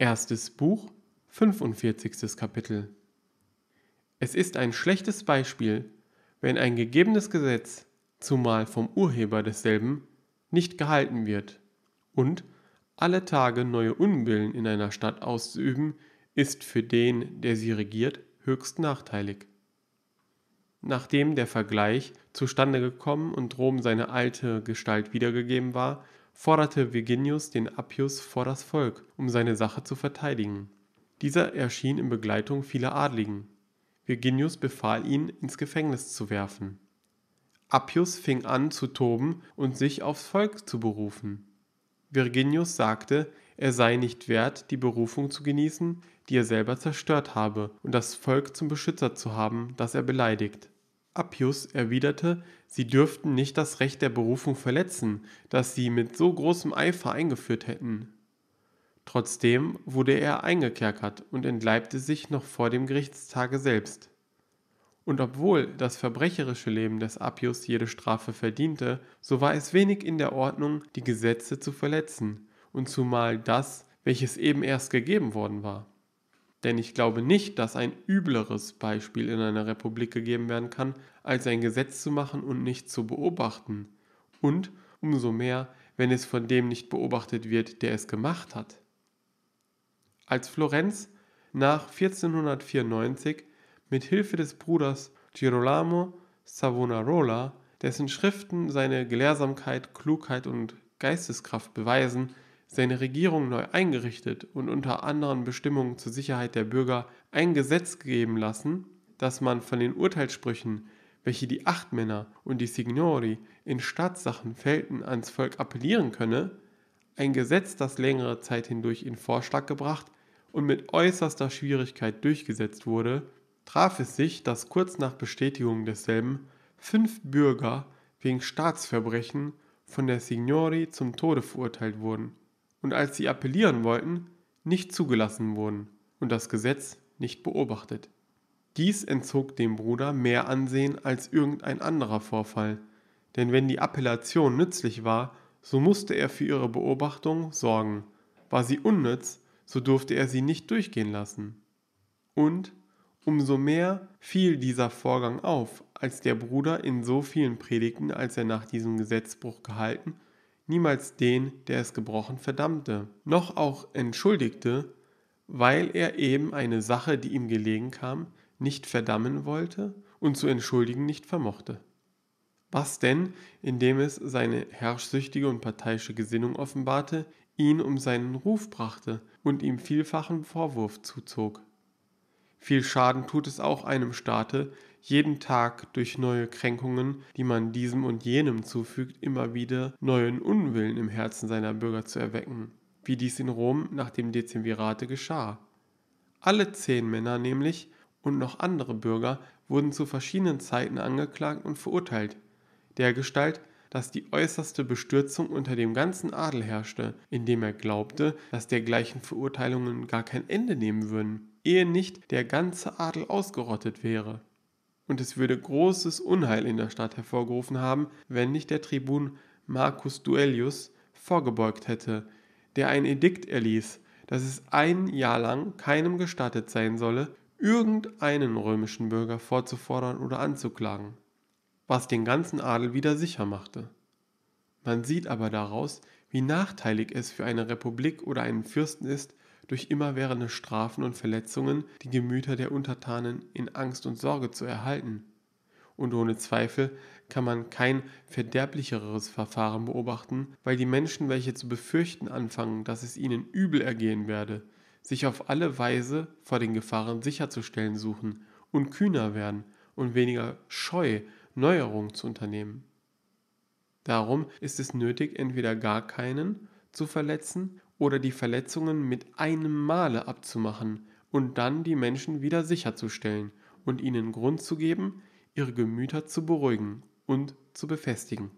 Erstes Buch, 45. Kapitel. Es ist ein schlechtes Beispiel, wenn ein gegebenes Gesetz, zumal vom Urheber desselben, nicht gehalten wird. Und alle Tage neue Unbillen in einer Stadt auszuüben, ist für den, der sie regiert, höchst nachteilig. Nachdem der Vergleich zustande gekommen und Rom seine alte Gestalt wiedergegeben war, forderte Virginius den Appius vor das Volk, um seine Sache zu verteidigen. Dieser erschien in Begleitung vieler Adligen. Virginius befahl ihn, ins Gefängnis zu werfen. Appius fing an zu toben und sich aufs Volk zu berufen. Virginius sagte, er sei nicht wert, die Berufung zu genießen, die er selber zerstört habe, und das Volk zum Beschützer zu haben, das er beleidigt. Appius erwiderte, sie dürften nicht das Recht der Berufung verletzen, das sie mit so großem Eifer eingeführt hätten. Trotzdem wurde er eingekerkert und entleibte sich noch vor dem Gerichtstage selbst. Und obwohl das verbrecherische Leben des Appius jede Strafe verdiente, so war es wenig in der Ordnung, die Gesetze zu verletzen, und zumal das, welches eben erst gegeben worden war. Denn ich glaube nicht, dass ein übleres Beispiel in einer Republik gegeben werden kann, als ein Gesetz zu machen und nicht zu beobachten. Und umso mehr, wenn es von dem nicht beobachtet wird, der es gemacht hat. Als Florenz nach 1494 mit Hilfe des Bruders Girolamo Savonarola, dessen Schriften seine Gelehrsamkeit, Klugheit und Geisteskraft beweisen, seine Regierung neu eingerichtet und unter anderen Bestimmungen zur Sicherheit der Bürger ein Gesetz geben lassen, dass man von den Urteilssprüchen, welche die Achtmänner und die Signori in Staatssachen fällten, ans Volk appellieren könne, ein Gesetz, das längere Zeit hindurch in Vorschlag gebracht und mit äußerster Schwierigkeit durchgesetzt wurde, traf es sich, dass kurz nach Bestätigung desselben fünf Bürger wegen Staatsverbrechen von der Signori zum Tode verurteilt wurden und als sie appellieren wollten, nicht zugelassen wurden und das Gesetz nicht beobachtet. Dies entzog dem Bruder mehr Ansehen als irgendein anderer Vorfall, denn wenn die Appellation nützlich war, so musste er für ihre Beobachtung sorgen. War sie unnütz, so durfte er sie nicht durchgehen lassen. Und umso mehr fiel dieser Vorgang auf, als der Bruder in so vielen Predigten, als er nach diesem Gesetzbruch gehalten niemals den, der es gebrochen verdammte, noch auch entschuldigte, weil er eben eine Sache, die ihm gelegen kam, nicht verdammen wollte und zu entschuldigen nicht vermochte. Was denn, indem es seine herrschsüchtige und parteiische Gesinnung offenbarte, ihn um seinen Ruf brachte und ihm vielfachen Vorwurf zuzog. Viel Schaden tut es auch einem Staate, jeden Tag durch neue Kränkungen, die man diesem und jenem zufügt, immer wieder neuen Unwillen im Herzen seiner Bürger zu erwecken, wie dies in Rom nach dem Dezemvirate geschah. Alle zehn Männer nämlich und noch andere Bürger wurden zu verschiedenen Zeiten angeklagt und verurteilt, dergestalt, dass die äußerste Bestürzung unter dem ganzen Adel herrschte, indem er glaubte, dass dergleichen Verurteilungen gar kein Ende nehmen würden, ehe nicht der ganze Adel ausgerottet wäre und es würde großes Unheil in der Stadt hervorgerufen haben, wenn nicht der Tribun Marcus Duellius vorgebeugt hätte, der ein Edikt erließ, dass es ein Jahr lang keinem gestattet sein solle, irgendeinen römischen Bürger vorzufordern oder anzuklagen, was den ganzen Adel wieder sicher machte. Man sieht aber daraus, wie nachteilig es für eine Republik oder einen Fürsten ist, durch immerwährende Strafen und Verletzungen die Gemüter der Untertanen in Angst und Sorge zu erhalten. Und ohne Zweifel kann man kein verderblicheres Verfahren beobachten, weil die Menschen, welche zu befürchten anfangen, dass es ihnen übel ergehen werde, sich auf alle Weise vor den Gefahren sicherzustellen suchen und kühner werden und weniger scheu, Neuerungen zu unternehmen. Darum ist es nötig, entweder gar keinen zu verletzen oder die Verletzungen mit einem Male abzumachen und dann die Menschen wieder sicherzustellen und ihnen Grund zu geben, ihre Gemüter zu beruhigen und zu befestigen.